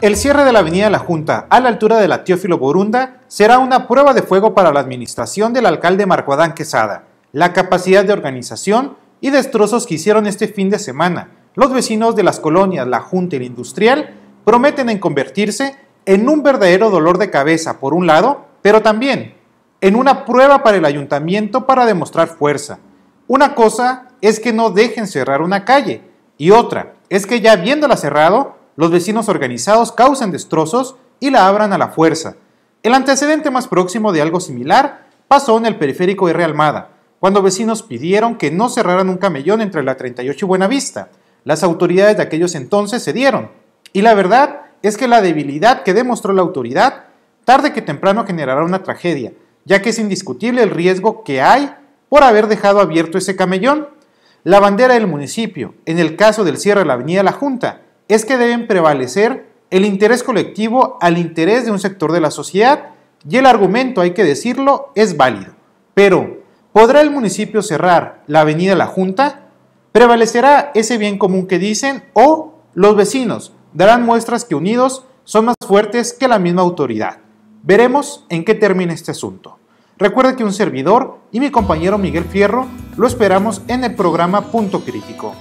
El cierre de la Avenida La Junta, a la altura de la Teófilo Borunda, será una prueba de fuego para la administración del alcalde Marco Adán Quesada. La capacidad de organización y destrozos que hicieron este fin de semana los vecinos de las colonias La Junta y la Industrial prometen en convertirse en un verdadero dolor de cabeza, por un lado, pero también en una prueba para el ayuntamiento para demostrar fuerza. Una cosa es que no dejen cerrar una calle y otra es que ya viéndola cerrado, los vecinos organizados causan destrozos y la abran a la fuerza. El antecedente más próximo de algo similar pasó en el periférico R. Almada, cuando vecinos pidieron que no cerraran un camellón entre la 38 y Buenavista. Las autoridades de aquellos entonces cedieron, y la verdad es que la debilidad que demostró la autoridad tarde que temprano generará una tragedia, ya que es indiscutible el riesgo que hay por haber dejado abierto ese camellón. La bandera del municipio, en el caso del cierre de la avenida La Junta, es que deben prevalecer el interés colectivo al interés de un sector de la sociedad y el argumento, hay que decirlo, es válido. Pero, ¿podrá el municipio cerrar la avenida La Junta? ¿Prevalecerá ese bien común que dicen o los vecinos darán muestras que unidos son más fuertes que la misma autoridad? Veremos en qué termina este asunto. Recuerde que un servidor y mi compañero Miguel Fierro lo esperamos en el programa Punto Crítico.